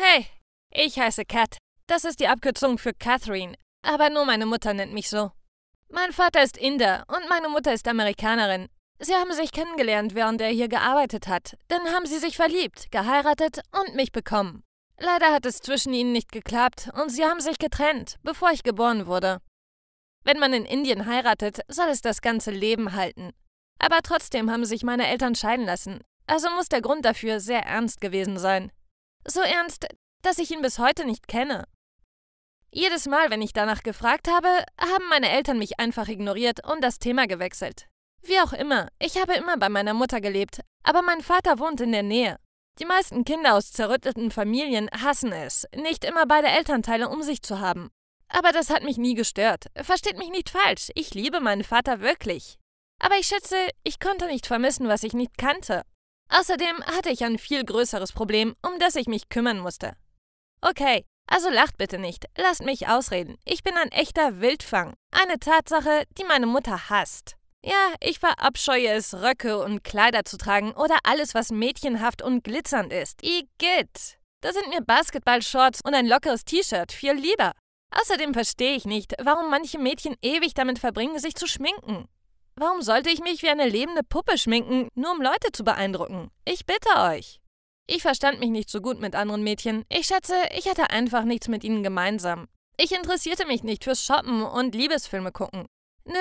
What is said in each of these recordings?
Hey, ich heiße Kat. Das ist die Abkürzung für Catherine, aber nur meine Mutter nennt mich so. Mein Vater ist Inder und meine Mutter ist Amerikanerin. Sie haben sich kennengelernt, während er hier gearbeitet hat. Dann haben sie sich verliebt, geheiratet und mich bekommen. Leider hat es zwischen ihnen nicht geklappt und sie haben sich getrennt, bevor ich geboren wurde. Wenn man in Indien heiratet, soll es das ganze Leben halten. Aber trotzdem haben sich meine Eltern scheiden lassen, also muss der Grund dafür sehr ernst gewesen sein. So ernst, dass ich ihn bis heute nicht kenne. Jedes Mal, wenn ich danach gefragt habe, haben meine Eltern mich einfach ignoriert und das Thema gewechselt. Wie auch immer, ich habe immer bei meiner Mutter gelebt, aber mein Vater wohnt in der Nähe. Die meisten Kinder aus zerrütteten Familien hassen es, nicht immer beide Elternteile um sich zu haben. Aber das hat mich nie gestört. Versteht mich nicht falsch, ich liebe meinen Vater wirklich. Aber ich schätze, ich konnte nicht vermissen, was ich nicht kannte. Außerdem hatte ich ein viel größeres Problem, um das ich mich kümmern musste. Okay, also lacht bitte nicht, lasst mich ausreden. Ich bin ein echter Wildfang. Eine Tatsache, die meine Mutter hasst. Ja, ich verabscheue es, Röcke und Kleider zu tragen oder alles, was mädchenhaft und glitzernd ist. Igitt! Da sind mir Basketball-Shorts und ein lockeres T-Shirt viel lieber. Außerdem verstehe ich nicht, warum manche Mädchen ewig damit verbringen, sich zu schminken. Warum sollte ich mich wie eine lebende Puppe schminken, nur um Leute zu beeindrucken? Ich bitte euch. Ich verstand mich nicht so gut mit anderen Mädchen. Ich schätze, ich hatte einfach nichts mit ihnen gemeinsam. Ich interessierte mich nicht fürs Shoppen und Liebesfilme gucken. Nö,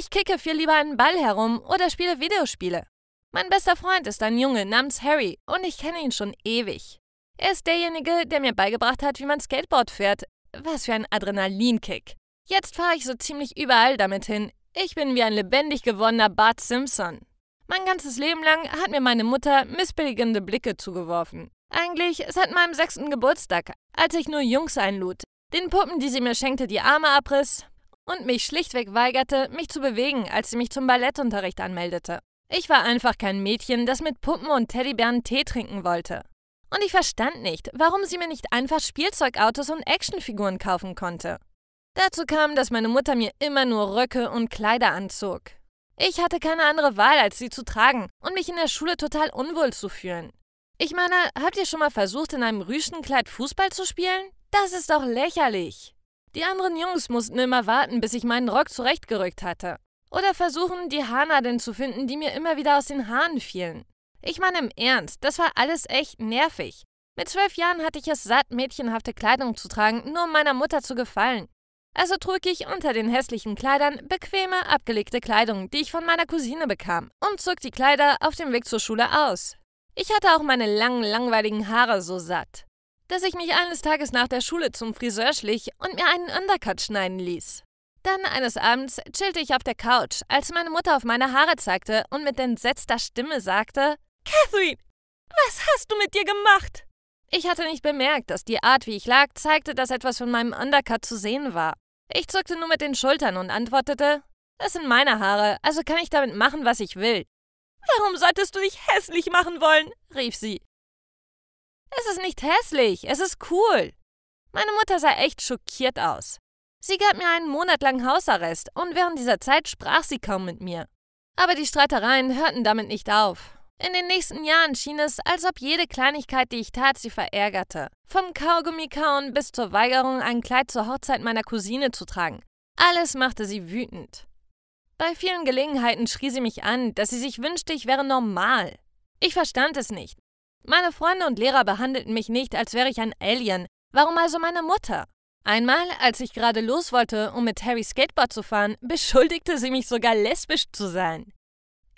ich kicke viel lieber einen Ball herum oder spiele Videospiele. Mein bester Freund ist ein Junge namens Harry und ich kenne ihn schon ewig. Er ist derjenige, der mir beigebracht hat, wie man Skateboard fährt. Was für ein Adrenalinkick. Jetzt fahre ich so ziemlich überall damit hin, ich bin wie ein lebendig gewonnener Bart Simpson. Mein ganzes Leben lang hat mir meine Mutter missbilligende Blicke zugeworfen. Eigentlich seit meinem sechsten Geburtstag, als ich nur Jungs einlud, den Puppen, die sie mir schenkte, die Arme abriss und mich schlichtweg weigerte, mich zu bewegen, als sie mich zum Ballettunterricht anmeldete. Ich war einfach kein Mädchen, das mit Puppen und Teddybären Tee trinken wollte. Und ich verstand nicht, warum sie mir nicht einfach Spielzeugautos und Actionfiguren kaufen konnte. Dazu kam, dass meine Mutter mir immer nur Röcke und Kleider anzog. Ich hatte keine andere Wahl, als sie zu tragen und mich in der Schule total unwohl zu fühlen. Ich meine, habt ihr schon mal versucht, in einem Rüschenkleid Fußball zu spielen? Das ist doch lächerlich. Die anderen Jungs mussten immer warten, bis ich meinen Rock zurechtgerückt hatte. Oder versuchen, die Haarnadeln zu finden, die mir immer wieder aus den Haaren fielen. Ich meine im Ernst, das war alles echt nervig. Mit zwölf Jahren hatte ich es satt, mädchenhafte Kleidung zu tragen, nur um meiner Mutter zu gefallen. Also trug ich unter den hässlichen Kleidern bequeme, abgelegte Kleidung, die ich von meiner Cousine bekam, und zog die Kleider auf dem Weg zur Schule aus. Ich hatte auch meine langen, langweiligen Haare so satt, dass ich mich eines Tages nach der Schule zum Friseur schlich und mir einen Undercut schneiden ließ. Dann eines Abends chillte ich auf der Couch, als meine Mutter auf meine Haare zeigte und mit entsetzter Stimme sagte: Catherine, was hast du mit dir gemacht? Ich hatte nicht bemerkt, dass die Art, wie ich lag, zeigte, dass etwas von meinem Undercut zu sehen war. Ich zuckte nur mit den Schultern und antwortete, das sind meine Haare, also kann ich damit machen, was ich will. Warum solltest du dich hässlich machen wollen? rief sie. Es ist nicht hässlich, es ist cool. Meine Mutter sah echt schockiert aus. Sie gab mir einen Monat lang Hausarrest und während dieser Zeit sprach sie kaum mit mir. Aber die Streitereien hörten damit nicht auf. In den nächsten Jahren schien es, als ob jede Kleinigkeit, die ich tat, sie verärgerte. Vom Kaugummikauen bis zur Weigerung, ein Kleid zur Hochzeit meiner Cousine zu tragen. Alles machte sie wütend. Bei vielen Gelegenheiten schrie sie mich an, dass sie sich wünschte, ich wäre normal. Ich verstand es nicht. Meine Freunde und Lehrer behandelten mich nicht, als wäre ich ein Alien. Warum also meine Mutter? Einmal, als ich gerade los wollte, um mit Harry Skateboard zu fahren, beschuldigte sie mich sogar lesbisch zu sein.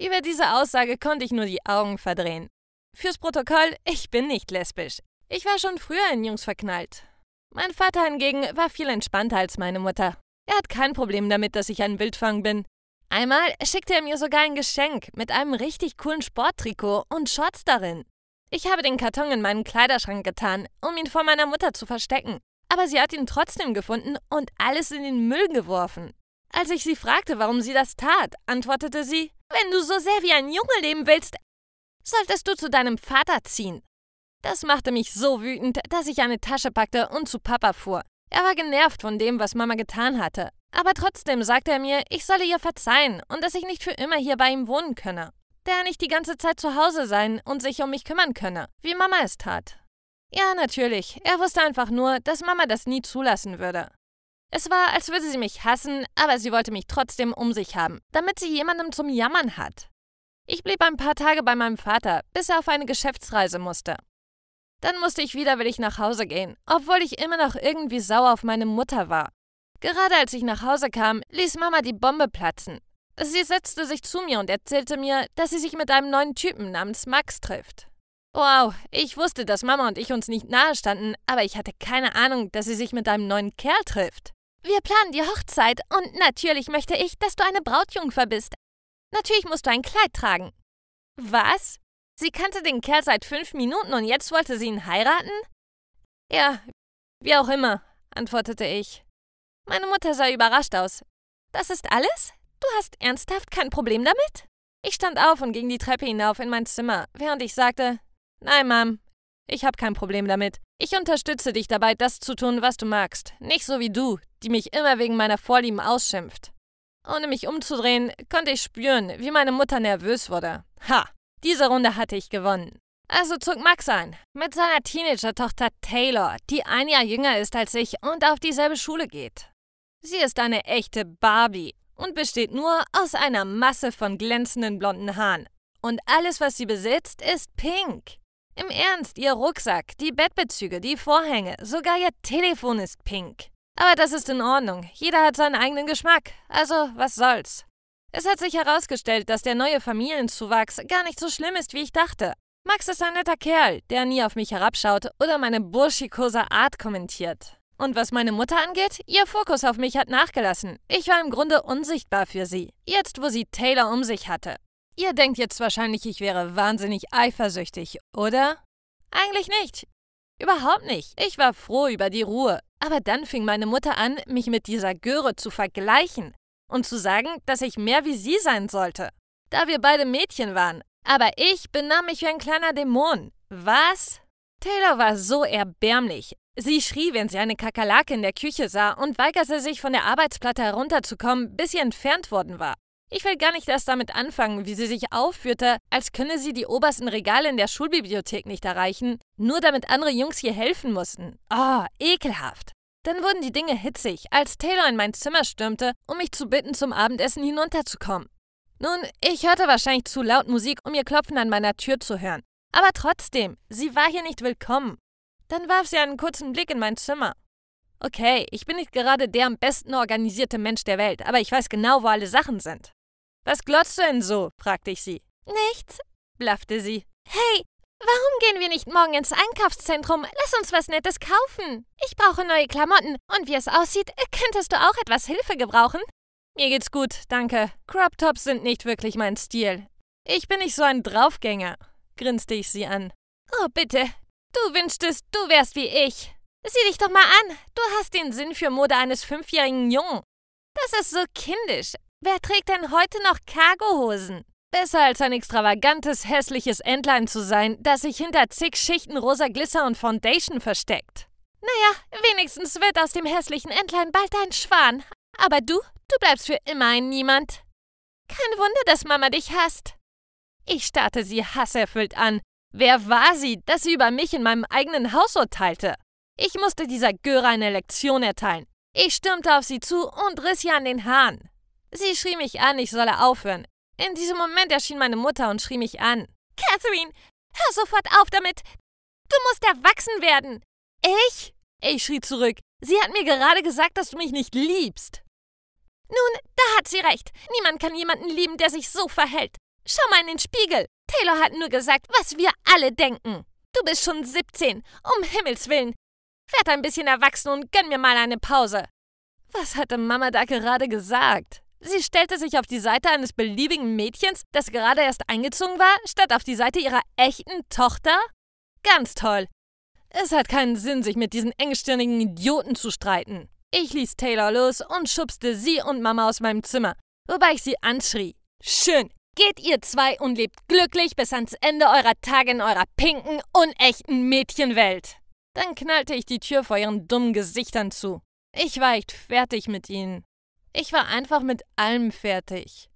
Über diese Aussage konnte ich nur die Augen verdrehen. Fürs Protokoll, ich bin nicht lesbisch. Ich war schon früher in Jungs verknallt. Mein Vater hingegen war viel entspannter als meine Mutter. Er hat kein Problem damit, dass ich ein Wildfang bin. Einmal schickte er mir sogar ein Geschenk mit einem richtig coolen Sporttrikot und Shorts darin. Ich habe den Karton in meinen Kleiderschrank getan, um ihn vor meiner Mutter zu verstecken. Aber sie hat ihn trotzdem gefunden und alles in den Müll geworfen. Als ich sie fragte, warum sie das tat, antwortete sie, wenn du so sehr wie ein Junge leben willst, solltest du zu deinem Vater ziehen. Das machte mich so wütend, dass ich eine Tasche packte und zu Papa fuhr. Er war genervt von dem, was Mama getan hatte. Aber trotzdem sagte er mir, ich solle ihr verzeihen und dass ich nicht für immer hier bei ihm wohnen könne. Da er nicht die ganze Zeit zu Hause sein und sich um mich kümmern könne, wie Mama es tat. Ja, natürlich. Er wusste einfach nur, dass Mama das nie zulassen würde. Es war, als würde sie mich hassen, aber sie wollte mich trotzdem um sich haben, damit sie jemandem zum Jammern hat. Ich blieb ein paar Tage bei meinem Vater, bis er auf eine Geschäftsreise musste. Dann musste ich widerwillig nach Hause gehen, obwohl ich immer noch irgendwie sauer auf meine Mutter war. Gerade als ich nach Hause kam, ließ Mama die Bombe platzen. Sie setzte sich zu mir und erzählte mir, dass sie sich mit einem neuen Typen namens Max trifft. Wow, ich wusste, dass Mama und ich uns nicht nahe standen, aber ich hatte keine Ahnung, dass sie sich mit einem neuen Kerl trifft. Wir planen die Hochzeit und natürlich möchte ich, dass du eine Brautjungfer bist. Natürlich musst du ein Kleid tragen. Was? Sie kannte den Kerl seit fünf Minuten und jetzt wollte sie ihn heiraten? Ja, wie auch immer, antwortete ich. Meine Mutter sah überrascht aus. Das ist alles? Du hast ernsthaft kein Problem damit? Ich stand auf und ging die Treppe hinauf in mein Zimmer, während ich sagte: Nein, Mom, ich habe kein Problem damit. Ich unterstütze dich dabei, das zu tun, was du magst. Nicht so wie du, die mich immer wegen meiner Vorlieben ausschimpft. Ohne mich umzudrehen, konnte ich spüren, wie meine Mutter nervös wurde. Ha, diese Runde hatte ich gewonnen. Also zog Max ein, mit seiner Teenager-Tochter Taylor, die ein Jahr jünger ist als ich und auf dieselbe Schule geht. Sie ist eine echte Barbie und besteht nur aus einer Masse von glänzenden blonden Haaren. Und alles, was sie besitzt, ist pink. Im Ernst, ihr Rucksack, die Bettbezüge, die Vorhänge, sogar ihr Telefon ist pink. Aber das ist in Ordnung. Jeder hat seinen eigenen Geschmack. Also, was soll's. Es hat sich herausgestellt, dass der neue Familienzuwachs gar nicht so schlimm ist, wie ich dachte. Max ist ein netter Kerl, der nie auf mich herabschaut oder meine burschikose Art kommentiert. Und was meine Mutter angeht, ihr Fokus auf mich hat nachgelassen. Ich war im Grunde unsichtbar für sie, jetzt wo sie Taylor um sich hatte. Ihr denkt jetzt wahrscheinlich, ich wäre wahnsinnig eifersüchtig, oder? Eigentlich nicht. Überhaupt nicht. Ich war froh über die Ruhe. Aber dann fing meine Mutter an, mich mit dieser Göre zu vergleichen und zu sagen, dass ich mehr wie sie sein sollte. Da wir beide Mädchen waren. Aber ich benahm mich wie ein kleiner Dämon. Was? Taylor war so erbärmlich. Sie schrie, wenn sie eine Kakerlake in der Küche sah und weigerte sich, von der Arbeitsplatte herunterzukommen, bis sie entfernt worden war. Ich will gar nicht erst damit anfangen, wie sie sich aufführte, als könne sie die obersten Regale in der Schulbibliothek nicht erreichen, nur damit andere Jungs hier helfen mussten. Oh, ekelhaft. Dann wurden die Dinge hitzig, als Taylor in mein Zimmer stürmte, um mich zu bitten, zum Abendessen hinunterzukommen. Nun, ich hörte wahrscheinlich zu laut Musik, um ihr Klopfen an meiner Tür zu hören. Aber trotzdem, sie war hier nicht willkommen. Dann warf sie einen kurzen Blick in mein Zimmer. Okay, ich bin nicht gerade der am besten organisierte Mensch der Welt, aber ich weiß genau, wo alle Sachen sind. Was glotzt du denn so? fragte ich sie. Nichts, blaffte sie. Hey, warum gehen wir nicht morgen ins Einkaufszentrum? Lass uns was Nettes kaufen. Ich brauche neue Klamotten und wie es aussieht, könntest du auch etwas Hilfe gebrauchen. Mir geht's gut, danke. Crop-Tops sind nicht wirklich mein Stil. Ich bin nicht so ein Draufgänger, grinste ich sie an. Oh, bitte. Du wünschtest, du wärst wie ich. Sieh dich doch mal an. Du hast den Sinn für Mode eines fünfjährigen Jungen. Das ist so kindisch. Wer trägt denn heute noch Cargohosen? Besser als ein extravagantes, hässliches Entlein zu sein, das sich hinter zig Schichten rosa Glitzer und Foundation versteckt. Naja, wenigstens wird aus dem hässlichen Entlein bald ein Schwan. Aber du, du bleibst für immer ein Niemand. Kein Wunder, dass Mama dich hasst. Ich starrte sie hasserfüllt an. Wer war sie, dass sie über mich in meinem eigenen Haus urteilte? Ich musste dieser Göre eine Lektion erteilen. Ich stürmte auf sie zu und riss ihr an den Haaren. Sie schrie mich an, ich solle aufhören. In diesem Moment erschien meine Mutter und schrie mich an. Catherine, hör sofort auf damit! Du musst erwachsen werden! Ich? Ich schrie zurück. Sie hat mir gerade gesagt, dass du mich nicht liebst. Nun, da hat sie recht. Niemand kann jemanden lieben, der sich so verhält. Schau mal in den Spiegel. Taylor hat nur gesagt, was wir alle denken. Du bist schon 17. Um Himmels Willen. Werd ein bisschen erwachsen und gönn mir mal eine Pause. Was hatte Mama da gerade gesagt? Sie stellte sich auf die Seite eines beliebigen Mädchens, das gerade erst eingezogen war, statt auf die Seite ihrer echten Tochter? Ganz toll. Es hat keinen Sinn, sich mit diesen engstirnigen Idioten zu streiten. Ich ließ Taylor los und schubste sie und Mama aus meinem Zimmer, wobei ich sie anschrie. Schön, geht ihr zwei und lebt glücklich bis ans Ende eurer Tage in eurer pinken, unechten Mädchenwelt. Dann knallte ich die Tür vor ihren dummen Gesichtern zu. Ich war echt fertig mit ihnen. Ich war einfach mit allem fertig.